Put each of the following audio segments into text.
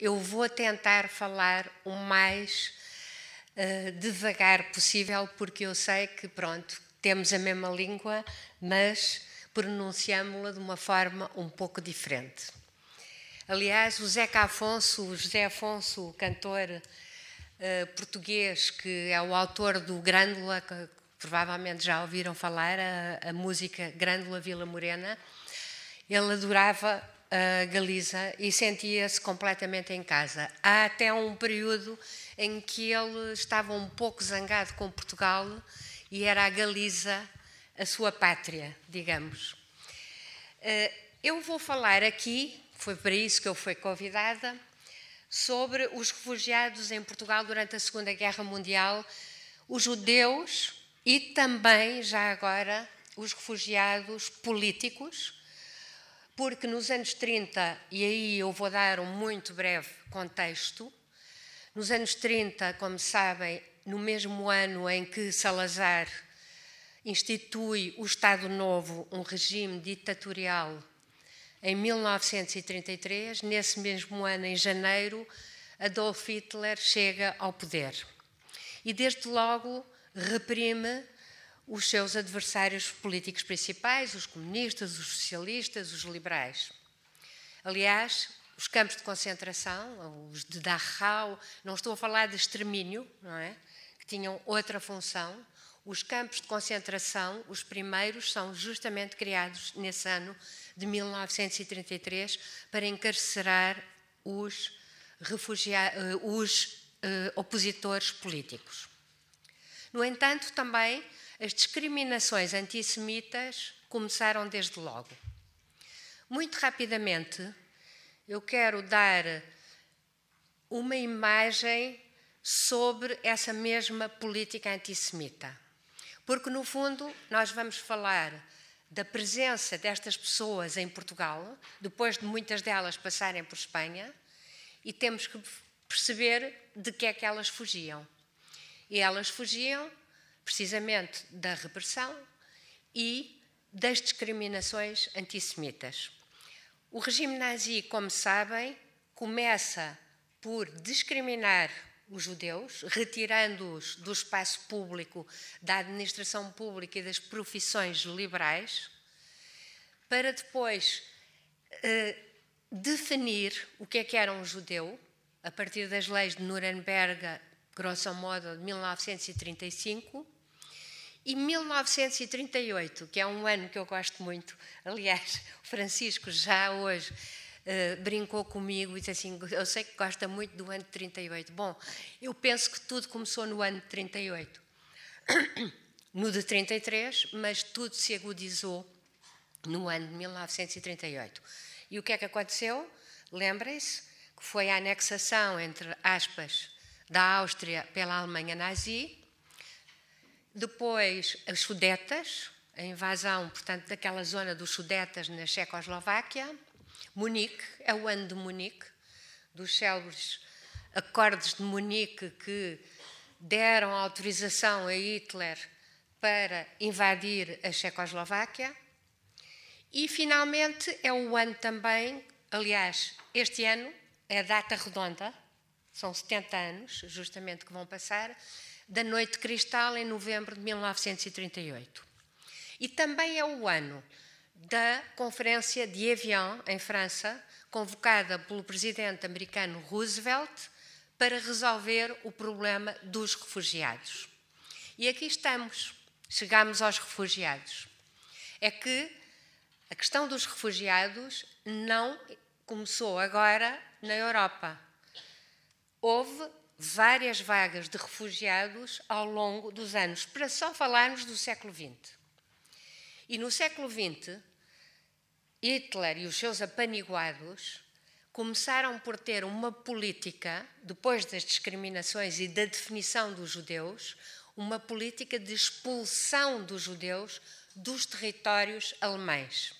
Eu vou tentar falar o mais uh, devagar possível, porque eu sei que, pronto, temos a mesma língua, mas pronunciámo-la de uma forma um pouco diferente. Aliás, o Zeca Afonso, o José Afonso, o cantor uh, português, que é o autor do Grândola, que provavelmente já ouviram falar, a, a música Grândola Vila Morena, ele adorava a Galiza e sentia-se completamente em casa. Há até um período em que ele estava um pouco zangado com Portugal e era a Galiza a sua pátria, digamos. Eh, eu vou falar aqui, foi para isso que eu fui convidada, sobre os refugiados em Portugal durante a Segunda Guerra Mundial, os judeus e também, já agora, os refugiados políticos porque nos anos 30, e aí eu vou dar um muito breve contexto, nos anos 30, como sabem, no mesmo ano em que Salazar institui o Estado Novo, um regime ditatorial, em 1933, nesse mesmo ano, em janeiro, Adolf Hitler chega ao poder. E desde logo reprime os seus adversários políticos principais, os comunistas, os socialistas, os liberais. Aliás, os campos de concentração, os de Dachau, não estou a falar de extermínio, não é? que tinham outra função. Os campos de concentração, os primeiros, são justamente criados nesse ano de 1933 para encarcerar os, eh, os eh, opositores políticos. No entanto, também as discriminações antissemitas começaram desde logo. Muito rapidamente, eu quero dar uma imagem sobre essa mesma política antissemita. Porque, no fundo, nós vamos falar da presença destas pessoas em Portugal, depois de muitas delas passarem por Espanha, e temos que perceber de que é que elas fugiam. E elas fugiam precisamente da repressão e das discriminações antissemitas. O regime nazi, como sabem, começa por discriminar os judeus, retirando-os do espaço público, da administração pública e das profissões liberais, para depois eh, definir o que é que era um judeu, a partir das leis de Nuremberg, grosso modo, de 1935 e 1938, que é um ano que eu gosto muito, aliás, o Francisco já hoje uh, brincou comigo e disse assim: Eu sei que gosta muito do ano de 38. Bom, eu penso que tudo começou no ano de 38, no de 33, mas tudo se agudizou no ano de 1938. E o que é que aconteceu? Lembrem-se que foi a anexação, entre aspas, da Áustria pela Alemanha nazi depois, os Sudetas, a invasão, portanto, daquela zona dos Sudetas na Checoslováquia. Munique, é o ano de Munique, dos célebres acordes de Munique que deram autorização a Hitler para invadir a Checoslováquia. E, finalmente, é o ano também, aliás, este ano é a data redonda, são 70 anos, justamente, que vão passar, da Noite Cristal, em novembro de 1938. E também é o ano da Conferência de Evian, em França, convocada pelo presidente americano Roosevelt para resolver o problema dos refugiados. E aqui estamos, chegamos aos refugiados. É que a questão dos refugiados não começou agora na Europa. Houve várias vagas de refugiados ao longo dos anos, para só falarmos do século XX. E no século XX, Hitler e os seus apaniguados começaram por ter uma política, depois das discriminações e da definição dos judeus, uma política de expulsão dos judeus dos territórios alemães.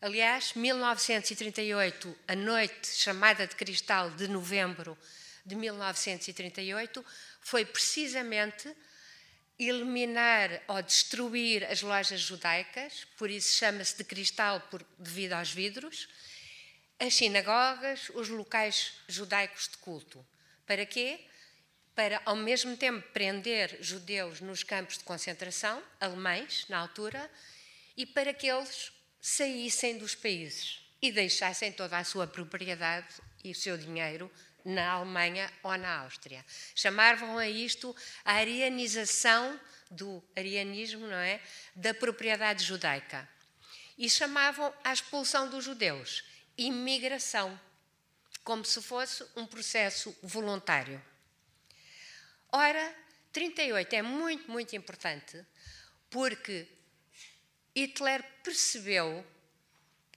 Aliás, 1938, a noite chamada de Cristal de Novembro, de 1938 foi precisamente eliminar ou destruir as lojas judaicas, por isso chama-se de cristal por, devido aos vidros, as sinagogas, os locais judaicos de culto. Para quê? Para, ao mesmo tempo, prender judeus nos campos de concentração, alemães, na altura, e para que eles saíssem dos países e deixassem toda a sua propriedade e o seu dinheiro na Alemanha ou na Áustria. Chamavam a isto a arianização do arianismo, não é? Da propriedade judaica. E chamavam a expulsão dos judeus imigração, como se fosse um processo voluntário. Ora, 38 é muito, muito importante, porque Hitler percebeu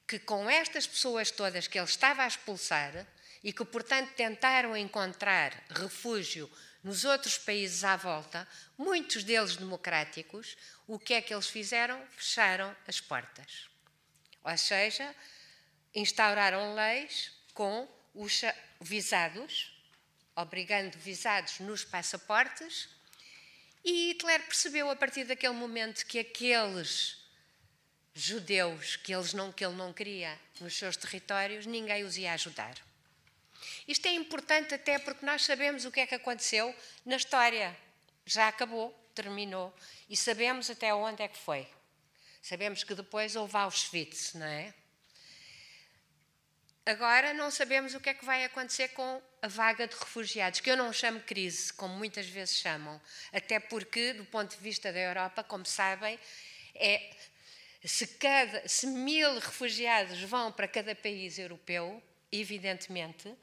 que com estas pessoas todas que ele estava a expulsar, e que, portanto, tentaram encontrar refúgio nos outros países à volta, muitos deles democráticos, o que é que eles fizeram? Fecharam as portas. Ou seja, instauraram leis com os visados, obrigando visados nos passaportes, e Hitler percebeu a partir daquele momento que aqueles judeus que, eles não, que ele não queria nos seus territórios, ninguém os ia ajudar. Isto é importante até porque nós sabemos o que é que aconteceu na história. Já acabou, terminou, e sabemos até onde é que foi. Sabemos que depois houve Auschwitz, não é? Agora não sabemos o que é que vai acontecer com a vaga de refugiados, que eu não chamo crise, como muitas vezes chamam, até porque, do ponto de vista da Europa, como sabem, é, se, cada, se mil refugiados vão para cada país europeu, evidentemente,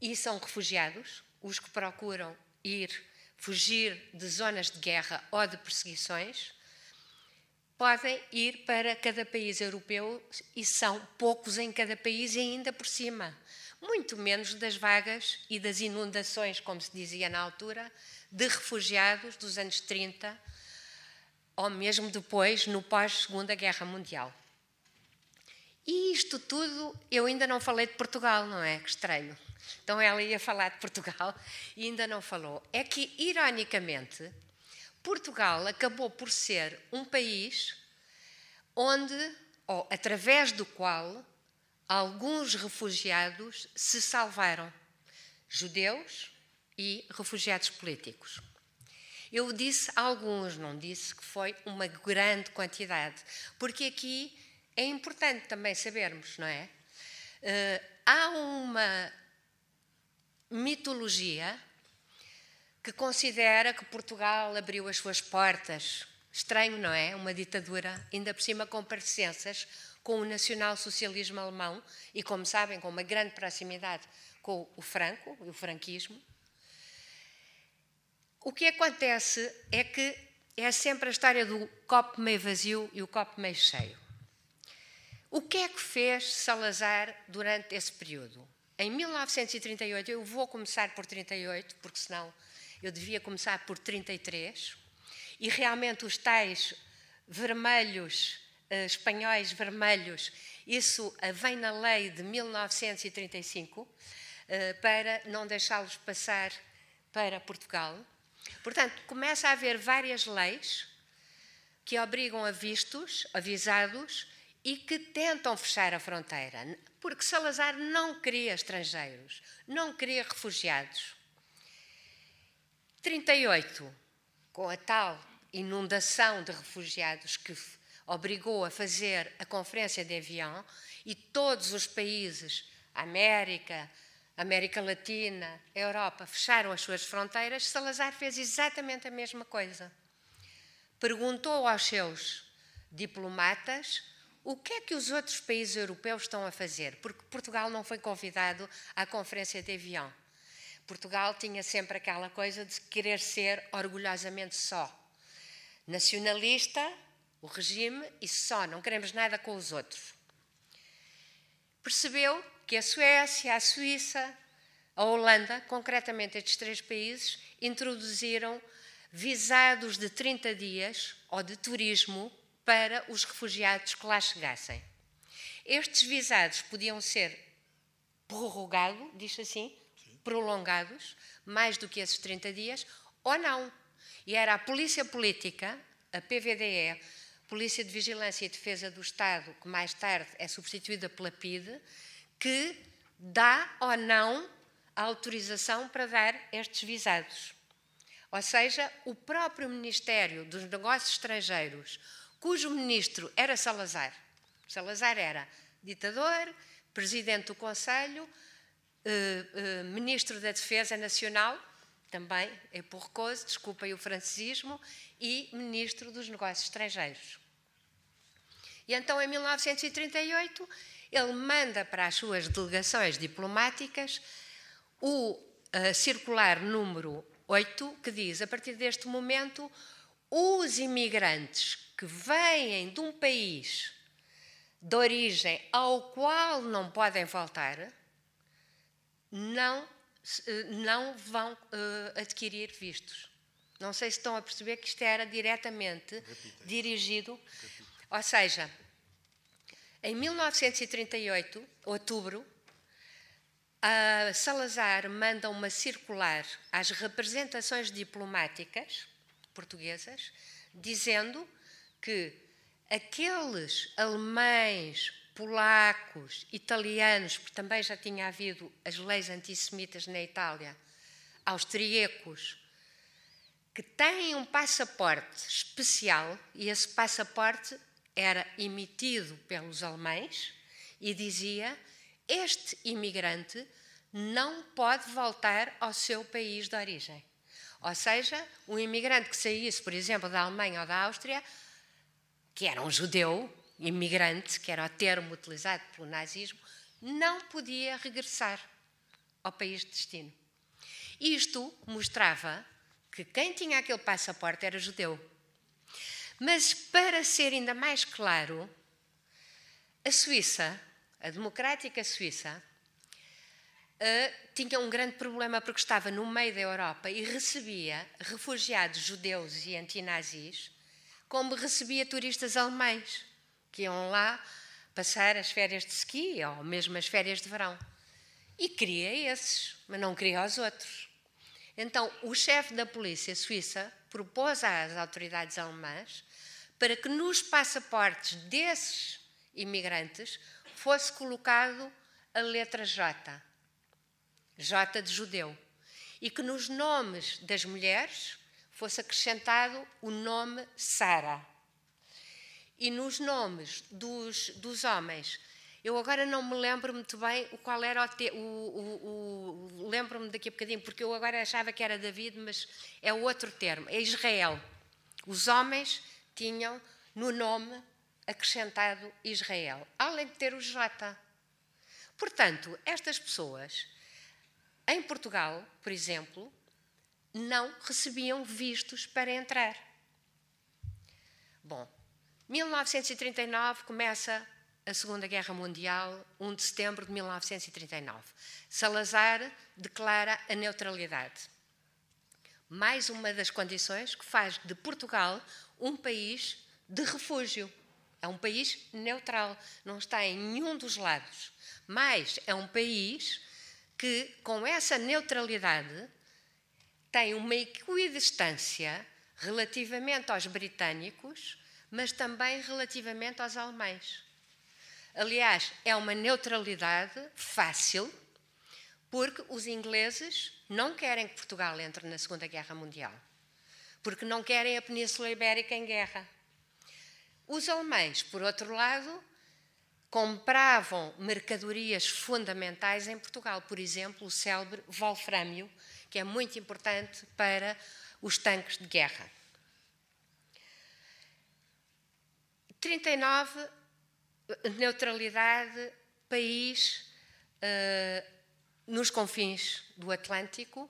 e são refugiados, os que procuram ir fugir de zonas de guerra ou de perseguições, podem ir para cada país europeu e são poucos em cada país e ainda por cima. Muito menos das vagas e das inundações, como se dizia na altura, de refugiados dos anos 30 ou mesmo depois, no pós-Segunda Guerra Mundial. E isto tudo, eu ainda não falei de Portugal, não é? Que estranho. Então ela ia falar de Portugal e ainda não falou. É que, ironicamente, Portugal acabou por ser um país onde, ou através do qual, alguns refugiados se salvaram. Judeus e refugiados políticos. Eu disse alguns, não disse que foi uma grande quantidade, porque aqui é importante também sabermos, não é? Uh, há uma mitologia que considera que Portugal abriu as suas portas. Estranho, não é? Uma ditadura, ainda por cima com parecenças com o nacional-socialismo alemão e, como sabem, com uma grande proximidade com o franco e o franquismo. O que acontece é que é sempre a história do copo meio vazio e o copo meio cheio. O que é que fez Salazar durante esse período? Em 1938, eu vou começar por 38, porque senão eu devia começar por 33, e realmente os tais vermelhos, eh, espanhóis vermelhos, isso eh, vem na lei de 1935 eh, para não deixá-los passar para Portugal. Portanto, começa a haver várias leis que obrigam a vistos, avisados, e que tentam fechar a fronteira, porque Salazar não queria estrangeiros, não queria refugiados. 38, com a tal inundação de refugiados que obrigou a fazer a Conferência de Avião e todos os países, América, América Latina, Europa, fecharam as suas fronteiras, Salazar fez exatamente a mesma coisa. Perguntou aos seus diplomatas o que é que os outros países europeus estão a fazer? Porque Portugal não foi convidado à Conferência de Avião. Portugal tinha sempre aquela coisa de querer ser orgulhosamente só. Nacionalista, o regime e só, não queremos nada com os outros. Percebeu que a Suécia, a Suíça, a Holanda, concretamente estes três países, introduziram visados de 30 dias ou de turismo para os refugiados que lá chegassem. Estes visados podiam ser prorrogados, diz assim, Sim. prolongados, mais do que esses 30 dias, ou não. E era a Polícia Política, a PVDE, Polícia de Vigilância e Defesa do Estado, que mais tarde é substituída pela PIDE, que dá ou não a autorização para dar estes visados. Ou seja, o próprio Ministério dos Negócios Estrangeiros, cujo ministro era Salazar. Salazar era ditador, presidente do Conselho, eh, eh, ministro da Defesa Nacional, também é porcoso, desculpem o francismo, e ministro dos Negócios Estrangeiros. E então, em 1938, ele manda para as suas delegações diplomáticas o eh, circular número 8, que diz: a partir deste momento, os imigrantes que vêm de um país de origem ao qual não podem voltar, não, eh, não vão uh, adquirir vistos. Não sei se estão a perceber que isto era diretamente Repita. dirigido. Repita. Ou seja, em 1938, outubro, Salazar manda uma circular às representações diplomáticas portuguesas, dizendo que aqueles alemães, polacos, italianos, porque também já tinha havido as leis antissemitas na Itália, austríacos, que têm um passaporte especial, e esse passaporte era emitido pelos alemães e dizia: Este imigrante não pode voltar ao seu país de origem. Ou seja, um imigrante que saísse, por exemplo, da Alemanha ou da Áustria, que era um judeu imigrante, que era o termo utilizado pelo nazismo, não podia regressar ao país de destino. Isto mostrava que quem tinha aquele passaporte era judeu. Mas, para ser ainda mais claro, a Suíça, a democrática Suíça, uh, tinha um grande problema porque estava no meio da Europa e recebia refugiados judeus e antinazis como recebia turistas alemães que iam lá passar as férias de ski ou mesmo as férias de verão. E queria esses, mas não queria os outros. Então, o chefe da polícia suíça propôs às autoridades alemãs para que nos passaportes desses imigrantes fosse colocado a letra J, J de judeu, e que nos nomes das mulheres fosse acrescentado o nome Sara. E nos nomes dos, dos homens, eu agora não me lembro muito bem o qual era o. Te, o, o, o lembro-me daqui a bocadinho, porque eu agora achava que era David, mas é outro termo. É Israel. Os homens tinham no nome acrescentado Israel, além de ter o J. Portanto, estas pessoas, em Portugal, por exemplo, não recebiam vistos para entrar. Bom, 1939 começa a Segunda Guerra Mundial, 1 de setembro de 1939. Salazar declara a neutralidade. Mais uma das condições que faz de Portugal um país de refúgio. É um país neutral, não está em nenhum dos lados. Mas é um país que, com essa neutralidade, tem uma equidistância relativamente aos britânicos, mas também relativamente aos alemães. Aliás, é uma neutralidade fácil, porque os ingleses não querem que Portugal entre na Segunda Guerra Mundial, porque não querem a Península Ibérica em guerra. Os alemães, por outro lado, compravam mercadorias fundamentais em Portugal, por exemplo, o célebre Wolframio, que é muito importante para os tanques de guerra. 39, neutralidade, país uh, nos confins do Atlântico,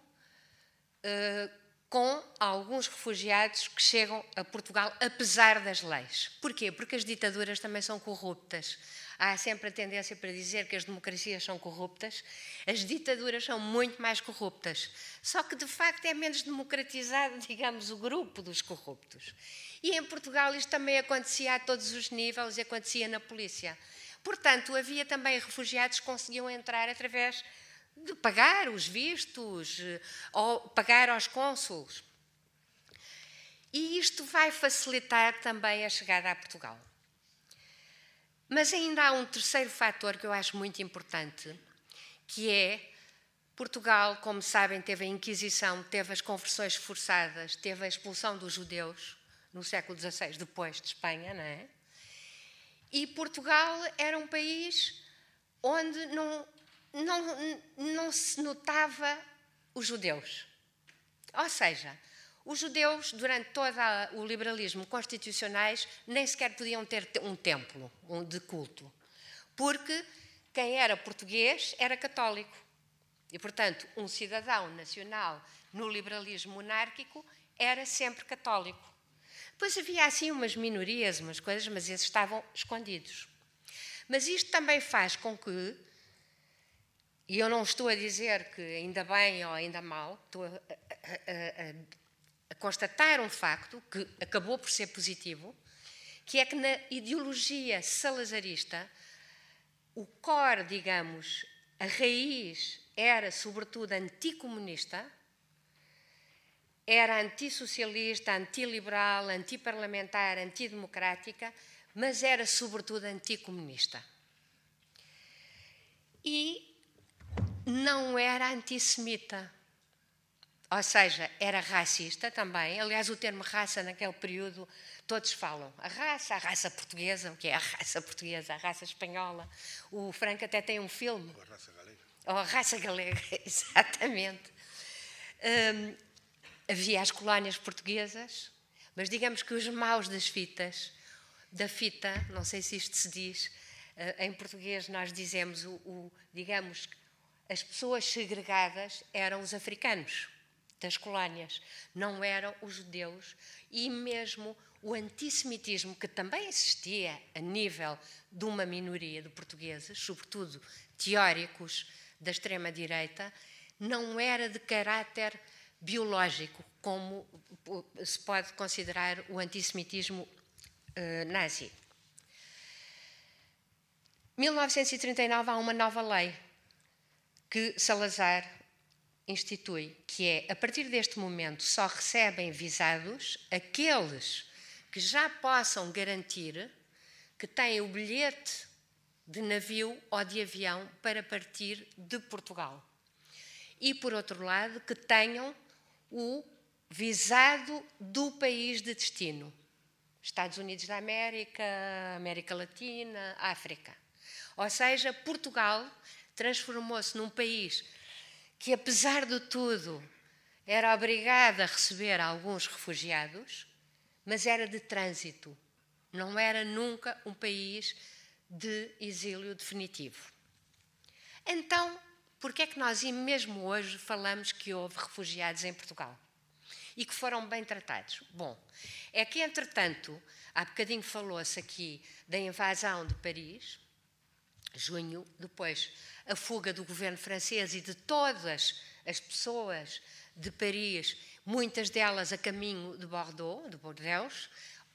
uh, com alguns refugiados que chegam a Portugal, apesar das leis. Porquê? Porque as ditaduras também são corruptas. Há sempre a tendência para dizer que as democracias são corruptas, as ditaduras são muito mais corruptas. Só que, de facto, é menos democratizado, digamos, o grupo dos corruptos. E em Portugal isto também acontecia a todos os níveis e acontecia na polícia. Portanto, havia também refugiados que conseguiam entrar através de pagar os vistos eh, ou pagar aos cônsules. E isto vai facilitar também a chegada a Portugal. Mas ainda há um terceiro fator que eu acho muito importante, que é Portugal, como sabem, teve a Inquisição, teve as conversões forçadas, teve a expulsão dos judeus no século XVI, depois de Espanha, não é? E Portugal era um país onde não, não, não se notava os judeus. Ou seja, os judeus, durante todo o liberalismo constitucionais, nem sequer podiam ter um templo de culto, porque quem era português era católico. E, portanto, um cidadão nacional no liberalismo monárquico era sempre católico. Pois havia assim umas minorias, umas coisas, mas esses estavam escondidos. Mas isto também faz com que, e eu não estou a dizer que ainda bem ou ainda mal, estou a, a, a, a a constatar um facto que acabou por ser positivo, que é que na ideologia salazarista o core, digamos, a raiz era sobretudo anticomunista, era antissocialista, antiliberal, antiparlamentar, antidemocrática, mas era sobretudo anticomunista. E não era antissemita. Ou seja, era racista também. Aliás, o termo raça naquele período, todos falam. A raça, a raça portuguesa, o que é a raça portuguesa, a raça espanhola. O Franco até tem um filme. Ou a raça galega. Ou a raça galega, exatamente. Hum, havia as colónias portuguesas, mas digamos que os maus das fitas, da fita, não sei se isto se diz, eh, em português nós dizemos, o, o digamos, as pessoas segregadas eram os africanos das colónias, não eram os judeus e mesmo o antissemitismo que também existia a nível de uma minoria de portugueses, sobretudo teóricos da extrema direita, não era de caráter biológico como se pode considerar o antissemitismo eh, nazi. 1939 há uma nova lei que Salazar institui que é, a partir deste momento, só recebem visados aqueles que já possam garantir que têm o bilhete de navio ou de avião para partir de Portugal. E, por outro lado, que tenham o visado do país de destino. Estados Unidos da América, América Latina, África. Ou seja, Portugal transformou-se num país que apesar de tudo era obrigada a receber alguns refugiados, mas era de trânsito, não era nunca um país de exílio definitivo. Então, por que é que nós, e mesmo hoje, falamos que houve refugiados em Portugal? E que foram bem tratados? Bom, é que, entretanto, há bocadinho falou-se aqui da invasão de Paris, junho, depois a fuga do governo francês e de todas as pessoas de Paris, muitas delas a caminho de Bordeaux, de Bordeaux,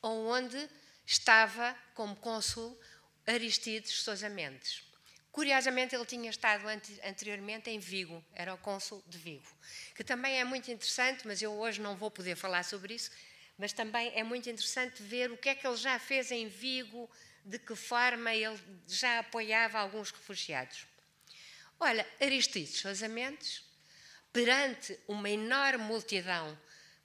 onde estava como cônsul Aristides Sousa Mendes. Curiosamente, ele tinha estado anteriormente em Vigo, era o cônsul de Vigo, que também é muito interessante, mas eu hoje não vou poder falar sobre isso, mas também é muito interessante ver o que é que ele já fez em Vigo, de que forma ele já apoiava alguns refugiados. Olha, Aristides Sousa perante uma enorme multidão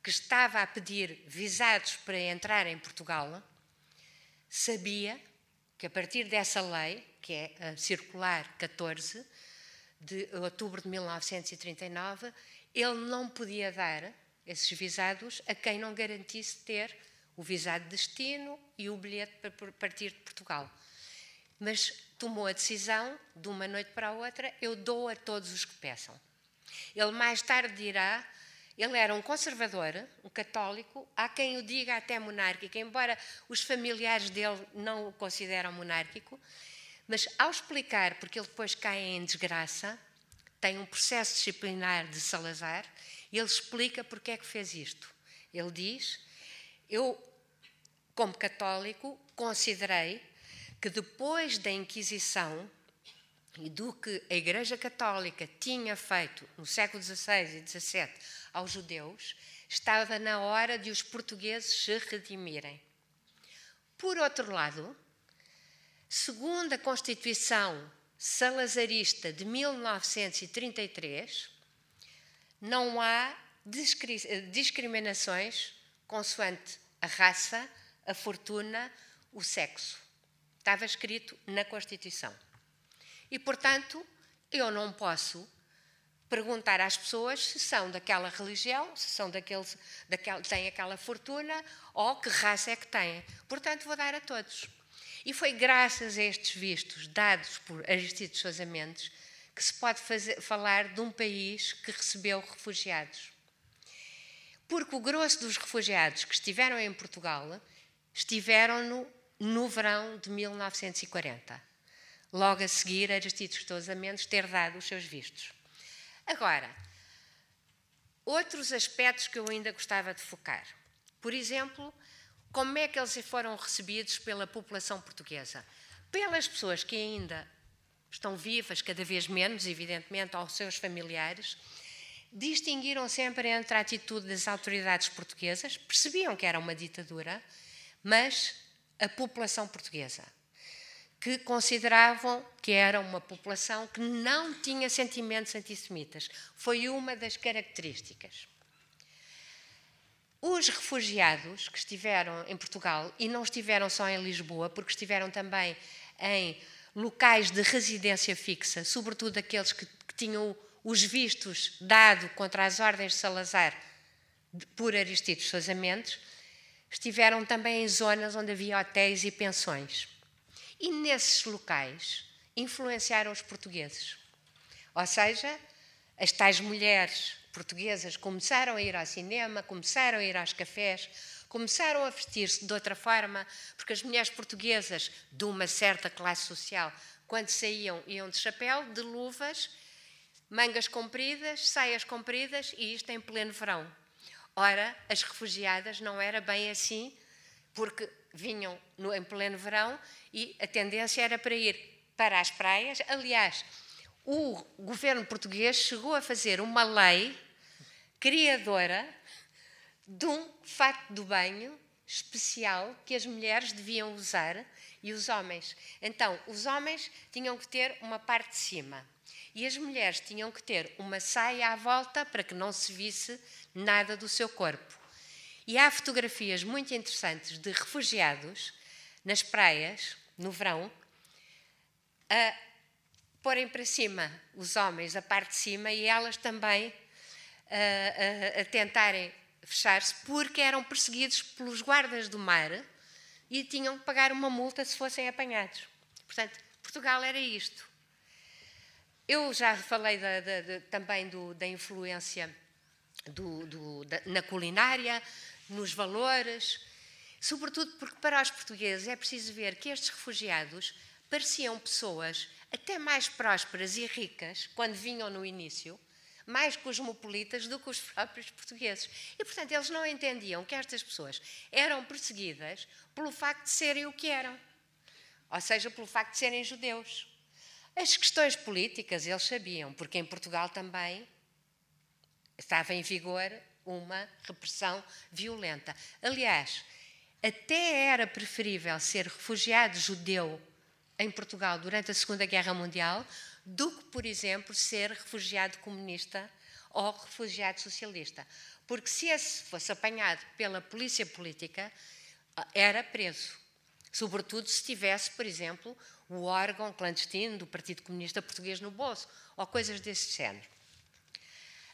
que estava a pedir visados para entrar em Portugal, sabia que a partir dessa lei, que é a Circular 14, de outubro de 1939, ele não podia dar esses visados a quem não garantisse ter o visado de destino e o bilhete para partir de Portugal mas tomou a decisão, de uma noite para a outra, eu dou a todos os que peçam. Ele mais tarde dirá, ele era um conservador, um católico, há quem o diga até monárquico, embora os familiares dele não o consideram monárquico, mas ao explicar, porque ele depois cai em desgraça, tem um processo disciplinar de Salazar, ele explica porque é que fez isto. Ele diz: Eu, como católico, considerei que depois da Inquisição e do que a Igreja Católica tinha feito no século XVI e XVII aos judeus, estava na hora de os portugueses se redimirem. Por outro lado, segundo a Constituição Salazarista de 1933, não há discri discriminações consoante a raça, a fortuna, o sexo. Estava escrito na Constituição. E, portanto, eu não posso perguntar às pessoas se são daquela religião, se são daqueles, daquele, têm aquela fortuna ou que raça é que têm. Portanto, vou dar a todos. E foi graças a estes vistos dados por Aristides Sousa Mendes que se pode fazer, falar de um país que recebeu refugiados. Porque o grosso dos refugiados que estiveram em Portugal estiveram no no verão de 1940. Logo a seguir, Aristides Sousa menos ter dado os seus vistos. Agora, outros aspectos que eu ainda gostava de focar. Por exemplo, como é que eles foram recebidos pela população portuguesa? Pelas pessoas que ainda estão vivas, cada vez menos, evidentemente, aos seus familiares, distinguiram sempre entre a atitude das autoridades portuguesas, percebiam que era uma ditadura, mas a população portuguesa, que consideravam que era uma população que não tinha sentimentos antissemitas. Foi uma das características. Os refugiados que estiveram em Portugal, e não estiveram só em Lisboa, porque estiveram também em locais de residência fixa, sobretudo aqueles que, que tinham os vistos dado contra as ordens de Salazar por Aristides Sousa Mendes, Estiveram também em zonas onde havia hotéis e pensões. E nesses locais influenciaram os portugueses. Ou seja, as tais mulheres portuguesas começaram a ir ao cinema, começaram a ir aos cafés, começaram a vestir-se de outra forma, porque as mulheres portuguesas de uma certa classe social, quando saíam, iam de chapéu, de luvas, mangas compridas, saias compridas, e isto em pleno verão. Ora, as refugiadas não era bem assim, porque vinham no, em pleno verão e a tendência era para ir para as praias. Aliás, o governo português chegou a fazer uma lei criadora de um fato do banho especial que as mulheres deviam usar e os homens. Então, os homens tinham que ter uma parte de cima e as mulheres tinham que ter uma saia à volta para que não se visse nada do seu corpo. E há fotografias muito interessantes de refugiados nas praias, no verão, a porem para cima os homens, a parte de cima, e elas também a, a, a tentarem fechar-se, porque eram perseguidos pelos guardas do mar e tinham que pagar uma multa se fossem apanhados. Portanto, Portugal era isto. Eu já falei também do, da influência do, do, da, na culinária, nos valores, sobretudo porque para os portugueses é preciso ver que estes refugiados pareciam pessoas até mais prósperas e ricas quando vinham no início, mais cosmopolitas do que os próprios portugueses. E, portanto, eles não entendiam que estas pessoas eram perseguidas pelo facto de serem o que eram, ou seja, pelo facto de serem judeus. As questões políticas eles sabiam, porque em Portugal também estava em vigor uma repressão violenta. Aliás, até era preferível ser refugiado judeu em Portugal durante a Segunda Guerra Mundial do que, por exemplo, ser refugiado comunista ou refugiado socialista. Porque se esse fosse apanhado pela polícia política, era preso. Sobretudo se tivesse, por exemplo, o órgão clandestino do Partido Comunista Português no bolso, ou coisas desse género.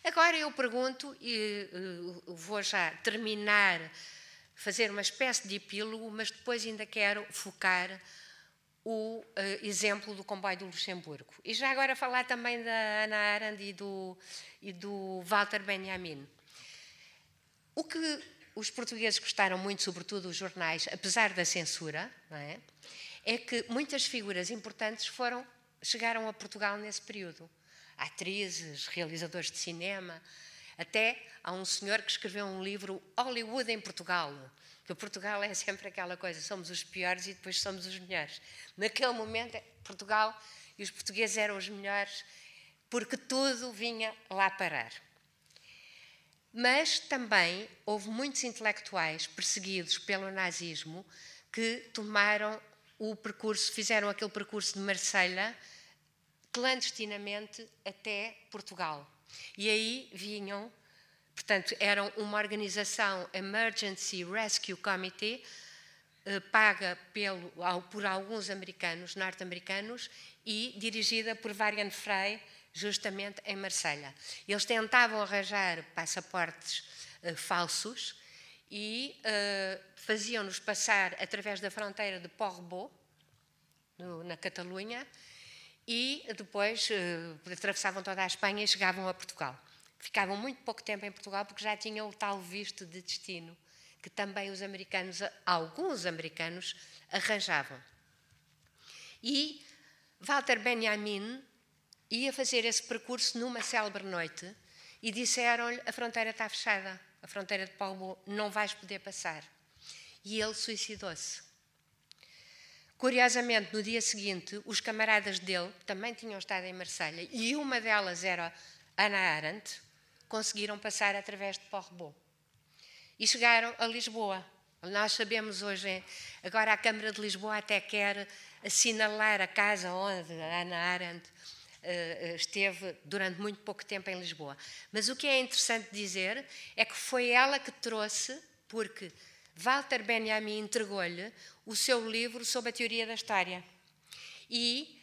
Agora eu pergunto, e eh, vou já terminar, fazer uma espécie de epílogo, mas depois ainda quero focar o eh, exemplo do comboio do Luxemburgo. E já agora falar também da Ana Arendt e do, e do Walter Benjamin. O que os portugueses gostaram muito, sobretudo os jornais, apesar da censura, é? é? que muitas figuras importantes foram chegaram a Portugal nesse período atrizes, realizadores de cinema. Até há um senhor que escreveu um livro Hollywood em Portugal, que Portugal é sempre aquela coisa, somos os piores e depois somos os melhores. Naquele momento, Portugal e os portugueses eram os melhores, porque tudo vinha lá parar. Mas também houve muitos intelectuais perseguidos pelo nazismo que tomaram o percurso, fizeram aquele percurso de Marselha clandestinamente até Portugal. E aí vinham, portanto, eram uma organização Emergency Rescue Committee, eh, paga pelo, por alguns americanos, norte-americanos, e dirigida por Varian Frey, justamente em Marselha. Eles tentavam arranjar passaportes eh, falsos e eh, faziam-nos passar através da fronteira de Porrebo, na Catalunha, e depois uh, atravessavam toda a Espanha e chegavam a Portugal. Ficavam muito pouco tempo em Portugal porque já tinham o tal visto de destino que também os americanos, alguns americanos, arranjavam. E Walter Benjamin ia fazer esse percurso numa célebre noite e disseram-lhe: a fronteira está fechada, a fronteira de Palmo, não vais poder passar. E ele suicidou-se Curiosamente, no dia seguinte, os camaradas dele também tinham estado em Marselha e uma delas era Ana Arendt, conseguiram passar através de Porrebô e chegaram a Lisboa. Nós sabemos hoje, agora a Câmara de Lisboa até quer assinalar a casa onde a Ana Arendt eh, eh, esteve durante muito pouco tempo em Lisboa. Mas o que é interessante dizer é que foi ela que trouxe, porque Walter Benjamin entregou-lhe o seu livro sobre a teoria da história. E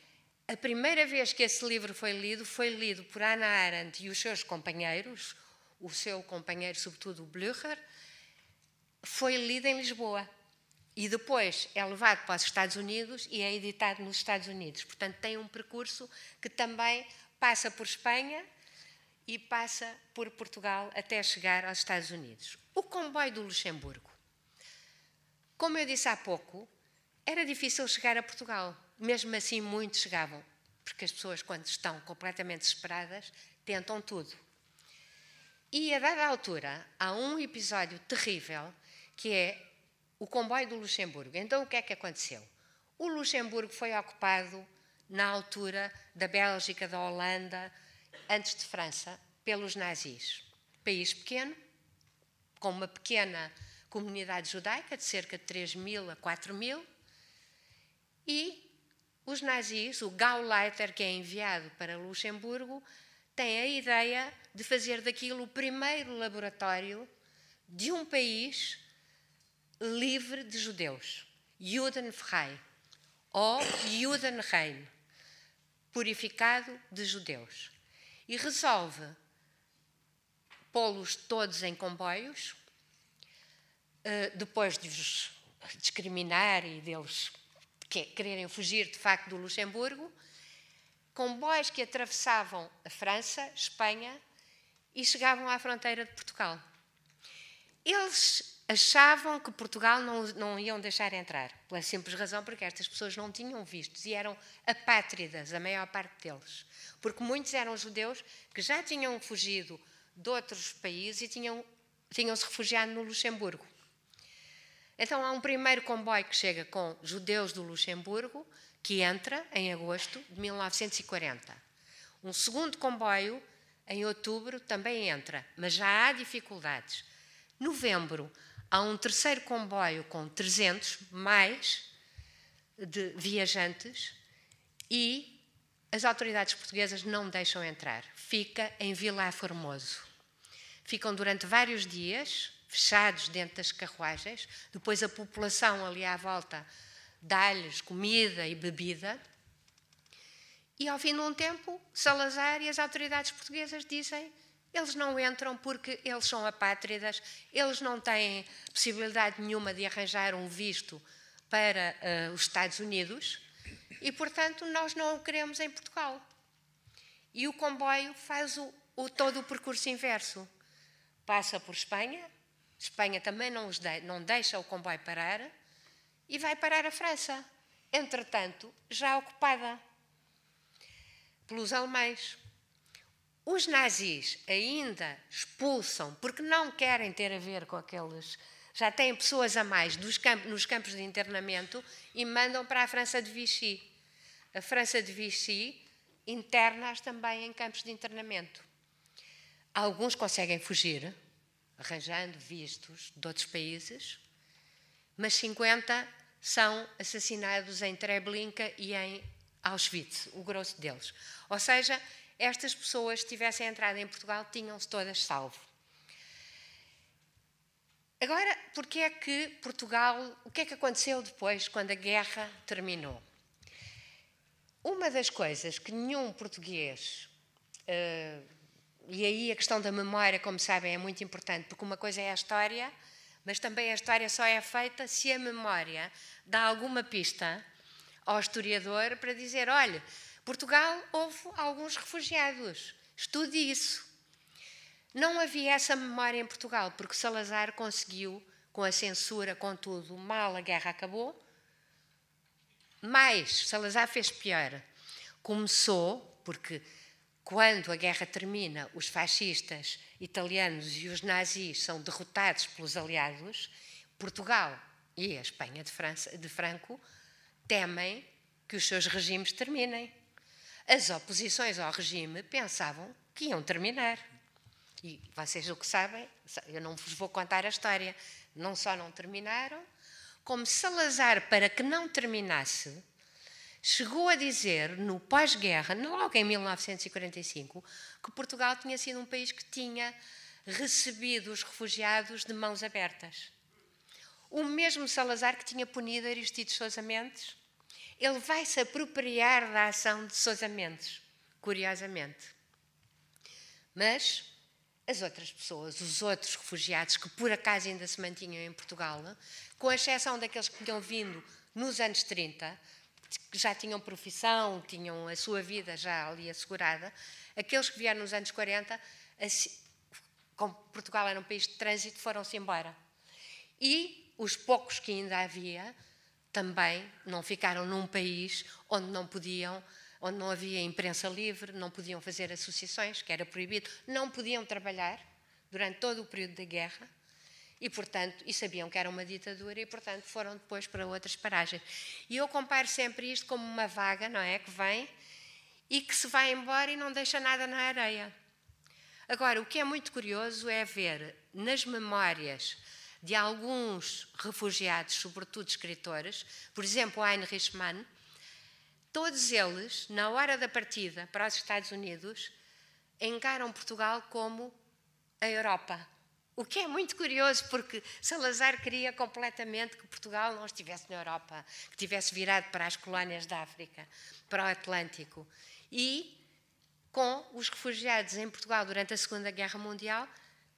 a primeira vez que esse livro foi lido, foi lido por Ana Arendt e os seus companheiros, o seu companheiro, sobretudo o Blücher, foi lido em Lisboa. E depois é levado para os Estados Unidos e é editado nos Estados Unidos. Portanto, tem um percurso que também passa por Espanha e passa por Portugal até chegar aos Estados Unidos. O comboio do Luxemburgo. Como eu disse há pouco, era difícil chegar a Portugal. Mesmo assim, muitos chegavam, porque as pessoas, quando estão completamente desesperadas, tentam tudo. E a dada altura, há um episódio terrível que é o comboio do Luxemburgo. Então, o que é que aconteceu? O Luxemburgo foi ocupado na altura da Bélgica, da Holanda, antes de França, pelos nazis. País pequeno, com uma pequena comunidade judaica, de cerca de 3 mil a 4 mil, e os nazis, o Gauleiter, que é enviado para Luxemburgo, tem a ideia de fazer daquilo o primeiro laboratório de um país livre de judeus, Judenfrei, ou Judenheim, purificado de judeus. E resolve pô-los todos em comboios, eh, depois de os discriminar e deles é, quererem fugir de facto do Luxemburgo, comboios que atravessavam a França, Espanha e chegavam à fronteira de Portugal. Eles achavam que Portugal não, não iam deixar entrar, pela simples razão porque estas pessoas não tinham vistos e eram apátridas, a maior parte deles. Porque muitos eram judeus que já tinham fugido de outros países e tinham, tinham se refugiado no Luxemburgo. Então há um primeiro comboio que chega com judeus do Luxemburgo, que entra em agosto de 1940. Um segundo comboio, em outubro, também entra, mas já há dificuldades. Novembro, há um terceiro comboio com 300 mais de viajantes e as autoridades portuguesas não deixam entrar. Fica em Vila Formoso. Ficam durante vários dias fechados dentro das carruagens. Depois a população ali à volta dá-lhes comida e bebida. E ao fim de um tempo, Salazar e as autoridades portuguesas dizem eles não entram porque eles são apátridas, eles não têm possibilidade nenhuma de arranjar um visto para uh, os Estados Unidos e, portanto, nós não o queremos em Portugal. E o comboio faz o, o todo o percurso inverso. Passa por Espanha, Espanha também não, de, não deixa o comboio parar e vai parar a França, entretanto já ocupada pelos alemães. Os nazis ainda expulsam, porque não querem ter a ver com aqueles. Já têm pessoas a mais nos campos de internamento e mandam para a França de Vichy. A França de Vichy interna-as também em campos de internamento. Alguns conseguem fugir, arranjando vistos de outros países, mas 50 são assassinados em Treblinka e em Auschwitz, o grosso deles. Ou seja, estas pessoas, se tivessem entrado em Portugal, tinham-se todas salvo. Agora, porque é que Portugal, o que é que aconteceu depois, quando a guerra terminou? Uma das coisas que nenhum português uh, e aí a questão da memória, como sabem, é muito importante, porque uma coisa é a história, mas também a história só é feita se a memória dá alguma pista ao historiador para dizer: olha, Portugal houve alguns refugiados, estude isso. Não havia essa memória em Portugal, porque Salazar conseguiu, com a censura, com tudo, mal a guerra acabou. Mas Salazar fez pior. Começou, porque quando a guerra termina, os fascistas italianos e os nazis são derrotados pelos aliados, Portugal e a Espanha de, França, de Franco temem que os seus regimes terminem. As oposições ao regime pensavam que iam terminar. E vocês o que sabem, eu não vos vou contar a história. Não só não terminaram, como Salazar, para que não terminasse, Chegou a dizer, no pós-guerra, logo em 1945, que Portugal tinha sido um país que tinha recebido os refugiados de mãos abertas. O mesmo Salazar que tinha punido Aristides Sousa Mendes, ele vai se apropriar da ação de Sousa Mendes, curiosamente. Mas as outras pessoas, os outros refugiados que por acaso ainda se mantinham em Portugal, com exceção daqueles que tinham vindo nos anos 30, que já tinham profissão, tinham a sua vida já ali assegurada, aqueles que vieram nos anos 40, assim, como Portugal era um país de trânsito, foram-se embora. E os poucos que ainda havia também não ficaram num país onde não podiam, onde não havia imprensa livre, não podiam fazer associações, que era proibido, não podiam trabalhar durante todo o período da guerra e, portanto, e sabiam que era uma ditadura e, portanto, foram depois para outras paragens. E eu comparo sempre isto como uma vaga, não é, que vem e que se vai embora e não deixa nada na areia. Agora, o que é muito curioso é ver nas memórias de alguns refugiados, sobretudo escritores, por exemplo, Heinrich Mann, todos eles, na hora da partida para os Estados Unidos, encaram Portugal como a Europa, o que é muito curioso, porque Salazar queria completamente que Portugal não estivesse na Europa, que tivesse virado para as colónias da África, para o Atlântico. E com os refugiados em Portugal durante a Segunda Guerra Mundial,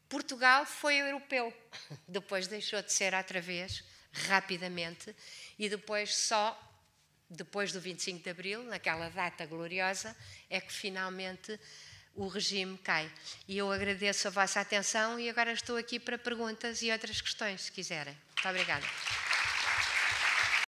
Portugal foi europeu. Depois deixou de ser outra vez, rapidamente, e depois só depois do 25 de Abril, naquela data gloriosa, é que finalmente o regime cai. E eu agradeço a vossa atenção e agora estou aqui para perguntas e outras questões, se quiserem. Muito obrigada.